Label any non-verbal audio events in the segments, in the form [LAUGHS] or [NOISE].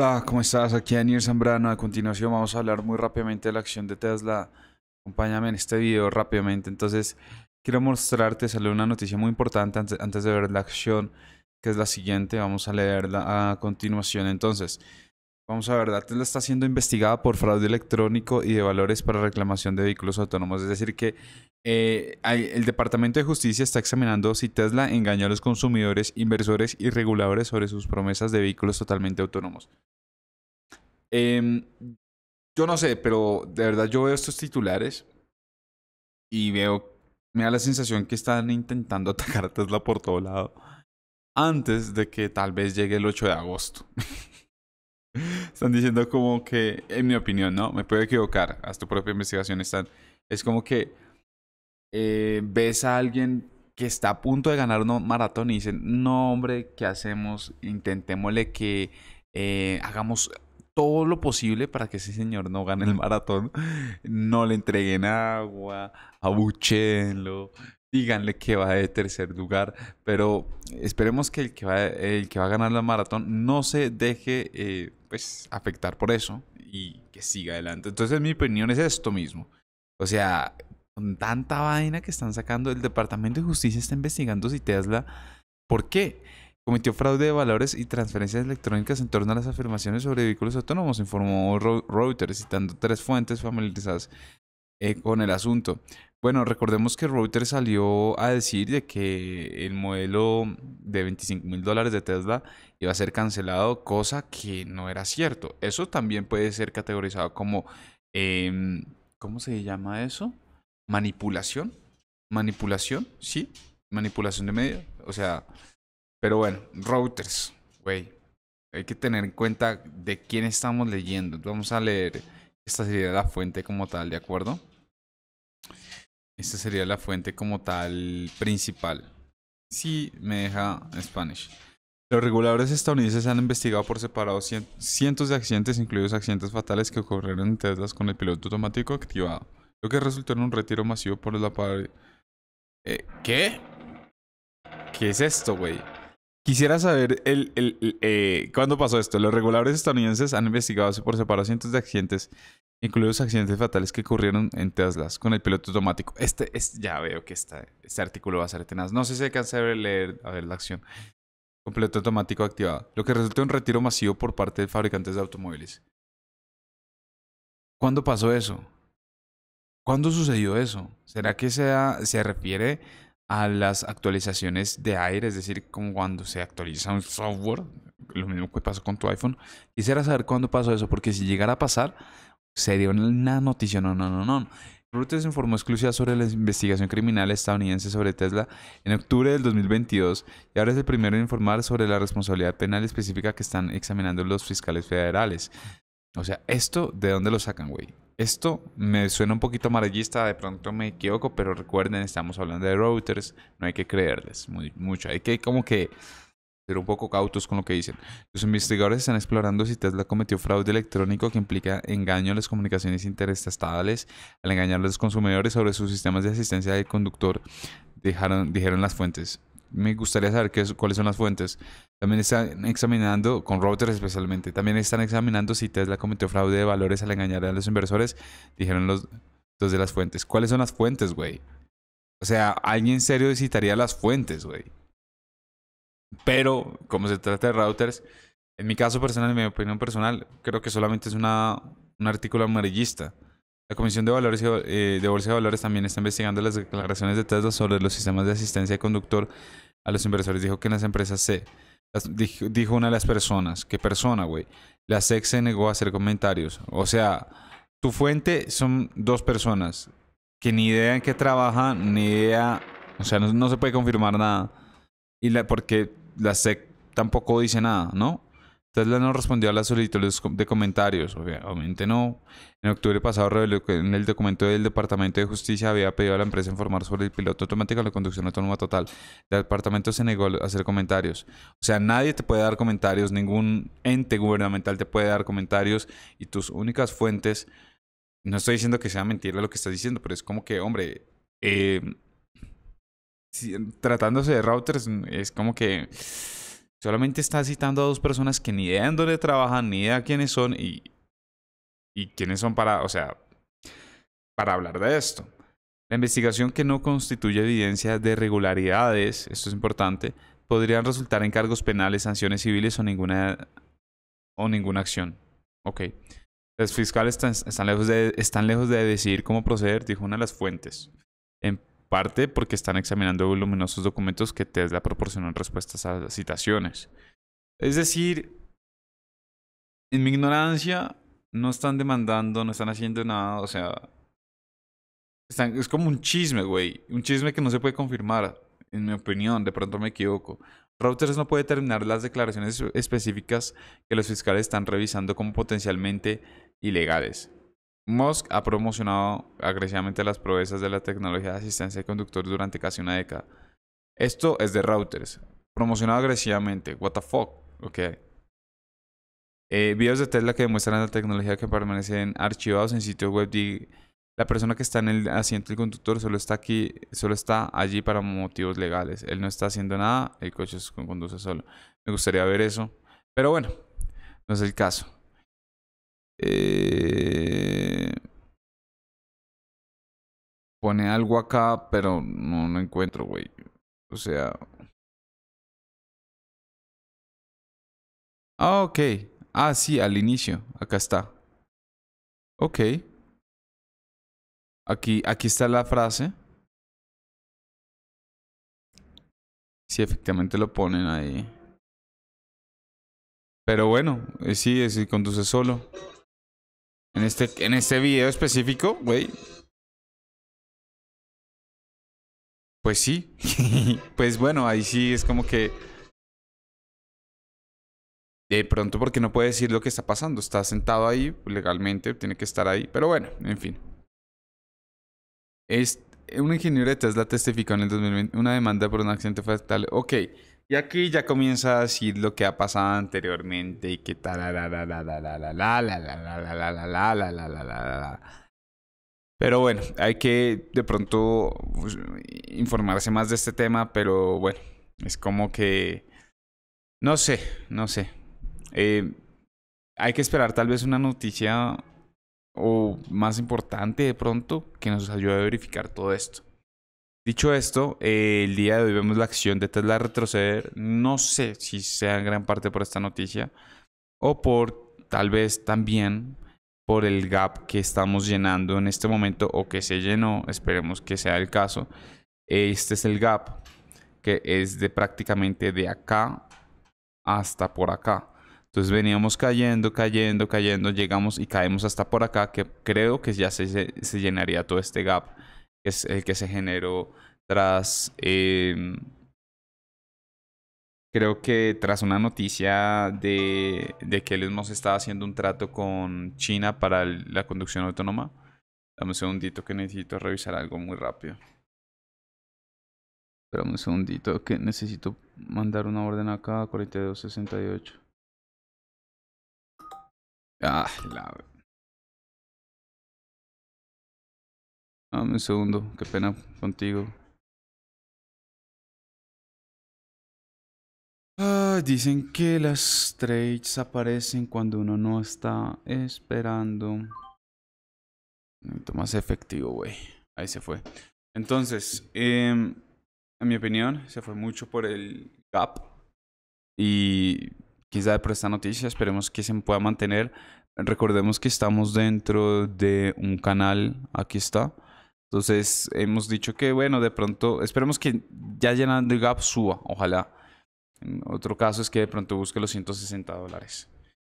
Hola, ¿cómo estás? Aquí Daniel Zambrano. A continuación vamos a hablar muy rápidamente de la acción de Tesla. Acompáñame en este video rápidamente. Entonces, quiero mostrarte, salió una noticia muy importante antes, antes de ver la acción, que es la siguiente. Vamos a leerla a continuación. Entonces, Vamos a ver, Tesla está siendo investigada por fraude electrónico y de valores para reclamación de vehículos autónomos. Es decir, que eh, el Departamento de Justicia está examinando si Tesla engaña a los consumidores, inversores y reguladores sobre sus promesas de vehículos totalmente autónomos. Em, yo no sé, pero de verdad yo veo estos titulares y veo, me da la sensación que están intentando [LAUGHS] atacar a Tesla por todo lado antes de que tal vez llegue el 8 de agosto. Están diciendo como que, en mi opinión, ¿no? Me puedo equivocar, haz tu propia investigación. Están, es como que eh, ves a alguien que está a punto de ganar un maratón y dicen, no hombre, ¿qué hacemos? Intentémosle que eh, hagamos todo lo posible para que ese señor no gane el maratón. No le entreguen agua, abuchenlo, díganle que va de tercer lugar, pero esperemos que el que va, el que va a ganar la maratón no se deje eh, pues, afectar por eso y que siga adelante. Entonces mi opinión es esto mismo. O sea, con tanta vaina que están sacando, el Departamento de Justicia está investigando si Tesla, ¿por qué? Cometió fraude de valores y transferencias electrónicas en torno a las afirmaciones sobre vehículos autónomos, informó Reuters, citando tres fuentes familiarizadas eh, con el asunto. Bueno, recordemos que Reuters salió a decir de que el modelo de 25 mil dólares de Tesla iba a ser cancelado, cosa que no era cierto. Eso también puede ser categorizado como, em, ¿cómo se llama eso? Manipulación. Manipulación, sí. Manipulación de medios. O sea, pero bueno, Reuters, güey. Hay que tener en cuenta de quién estamos leyendo. Vamos a leer esta sería la fuente como tal, ¿de acuerdo? Esta sería la fuente como tal principal. Si sí, me deja Spanish. Los reguladores estadounidenses han investigado por separado cientos de accidentes, incluidos accidentes fatales que ocurrieron en Teslas con el piloto automático activado, lo que resultó en un retiro masivo por la par... Eh, ¿Qué? ¿Qué es esto, güey? Quisiera saber el, eh, cuándo pasó esto. Los reguladores estadounidenses han investigado por separado cientos de accidentes, incluidos accidentes fatales que ocurrieron en Teslas con el piloto automático. Este, es, ya veo que este artículo va a ser tenaz. No sé si alcanza a leer a ver la acción. Completo piloto automático activado, lo que resultó en un retiro masivo por parte de fabricantes de automóviles. ¿Cuándo pasó eso? ¿Cuándo sucedió eso? ¿Será que se refiere a las actualizaciones de aire, es decir, como cuando se actualiza un software, lo mismo que pasó con tu iPhone. Quisiera saber cuándo pasó eso, porque si llegara a pasar, sería una noticia, no, no, no, no. Reuters informó exclusiva sobre la investigación criminal estadounidense sobre Tesla en octubre del 2022 y ahora es el primero en informar sobre la responsabilidad penal específica que están examinando los fiscales federales. O sea, ¿esto de dónde lo sacan, güey? Esto me suena un poquito amarillista, de pronto me equivoco, pero recuerden, estamos hablando de routers, no hay que creerles mucho, hay que como que ser un poco cautos con lo que dicen. Los investigadores están explorando si Tesla cometió fraude electrónico que implica engaño a las comunicaciones interestatales al engañar a los consumidores sobre sus sistemas de asistencia del conductor, dijeron las fuentes. Me gustaría saber qué cuáles son las fuentes. También están examinando, con routers especialmente, también están examinando si Tesla cometió fraude de valores al engañar a los inversores, dijeron los dos de las fuentes. ¿Cuáles son las fuentes, güey? O sea, alguien en serio citaría las fuentes, güey. Pero, como se trata de routers, en mi caso personal, en mi opinión personal, creo que solamente es una, un artículo amarillista. La Comisión de, Valores eh, de Bolsa de Valores también está investigando las declaraciones de Tesla sobre los sistemas de asistencia de conductor a los inversores. Dijo que en las empresas se dijo, una de las personas, ¿qué persona, güey? La SEC se negó a hacer comentarios. O sea, tu fuente son dos personas que ni idea en qué trabajan, ni idea, o sea, no, se puede confirmar nada. Y la, porque la SEC tampoco dice nada, ¿no? Tesla no respondió a las solicitudes de comentarios, obviamente no. En octubre pasado reveló que en el documento del Departamento de Justicia había pedido a la empresa informar sobre el piloto automático de la conducción autónoma total. El departamento se negó a hacer comentarios. O sea, nadie te puede dar comentarios, ningún ente gubernamental te puede dar comentarios y tus únicas fuentes... No estoy diciendo que sea mentira lo que estás diciendo, pero es como que, hombre, eh, tratándose de routers, es como que... Solamente está citando a dos personas que ni idea dónde trabajan, ni idea quiénes son y, y quiénes son para, o sea, para hablar de esto. La investigación que no constituye evidencia de irregularidades, esto es importante, podrían resultar en cargos penales, sanciones civiles o ninguna, o ninguna acción. Ok. Los fiscales están, lejos de, están lejos de decidir cómo proceder, dijo una de las fuentes parte porque están examinando voluminosos documentos que Tesla proporcionó en respuestas a citaciones. Es decir, en mi ignorancia, no están demandando, no están haciendo nada, o sea... es como un chisme, güey. Un chisme que no se puede confirmar, en mi opinión, de pronto me equivoco. Reuters no puede terminar las declaraciones específicas que los fiscales están revisando como potencialmente ilegales. Musk ha promocionado agresivamente las proezas de la tecnología de asistencia de conductor durante casi una década. Esto es de routers. Promocionado agresivamente. What the fuck? Ok. Eh, videos de Tesla que demuestran la tecnología que permanecen archivados en sitios web de la persona que está en el asiento del conductor solo está aquí, solo está allí para motivos legales. Él no está haciendo nada, el coche conduce solo. Me gustaría ver eso, pero bueno, no es el caso. Eh, pone algo acá, pero no, no encuentro, güey. O sea... Ah, ok. Ah, sí, al inicio. Acá está. Ok. Aquí, aquí está la frase. sí, efectivamente lo ponen ahí. Pero bueno, eh, sí, sí, conduce solo. En este, en este video específico, güey, Pues sí. [LAUGHS] pues bueno, ahí sí es como que. De pronto, porque no puede decir lo que está pasando. Está sentado ahí legalmente, tiene que estar ahí. Pero bueno, en fin. un ingeniero de Tesla testificó en el 2020 una demanda por un accidente fatal. Ok. Y aquí ya comienza a decir lo que ha pasado anteriormente y que tal la la la la la la la la la la la la la la la la pero bueno, hay que de pronto pues, informarse más de este tema, pero bueno, es como que... No sé, no sé. Eh, hay que esperar tal vez una noticia o más importante de pronto que nos ayude a verificar todo esto. Dicho esto, eh, el día de hoy vemos la acción de Tesla retroceder. No sé si sea en gran parte por esta noticia o por tal vez también el gap que estamos llenando en este momento o que se llenó, esperemos que sea el caso. Este es el gap que es de prácticamente de acá hasta por acá. Entonces veníamos cayendo, cayendo, cayendo, llegamos y caemos hasta por acá, que creo que ya se, llenaría todo este gap, que es el que se generó tras em, Creo que tras una noticia de, que él Musk estaba haciendo un trato con China para la conducción autónoma. Dame un segundito que necesito revisar algo muy rápido. Dame un segundito que necesito mandar una orden acá, 4268. Ah, la... Dame un segundo, qué pena contigo. Ah, dicen que las trades aparecen cuando uno no está esperando. poquito más efectivo, güey. Ahí se fue. Entonces, em, en mi opinión, se fue mucho por el gap. Y quizá por esta noticia, esperemos que se pueda mantener. Recordemos que estamos dentro de un canal. Aquí está. Entonces, hemos dicho que, bueno, de pronto, esperemos que ya llenando el gap suba. Ojalá otro caso es que de pronto busque los 160 dólares.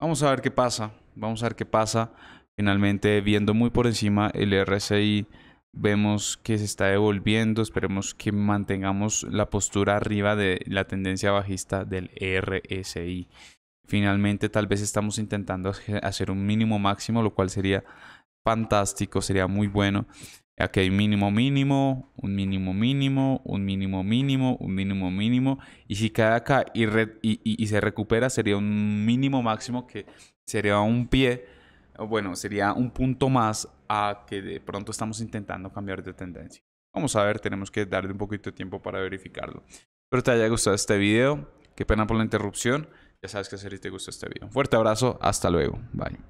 Vamos a ver qué pasa. Vamos a ver qué pasa. Finalmente, viendo muy por encima el RSI, vemos que se está devolviendo. Esperemos que mantengamos la postura arriba de la tendencia bajista del RSI. Finalmente, tal vez estamos intentando hacer un mínimo máximo, lo cual sería fantástico, sería muy bueno. Aquí hay mínimo mínimo, un mínimo mínimo, un mínimo mínimo, un mínimo mínimo. Y si cae acá y, se recupera, sería un mínimo máximo que sería un pie, bueno, sería un punto más a que de pronto estamos intentando cambiar de tendencia. Vamos a ver, tenemos que darle un poquito de tiempo para verificarlo. Espero te haya gustado este video. Qué pena por la interrupción. Ya sabes qué hacer si te gustó este video. Un fuerte abrazo. Hasta luego. Bye.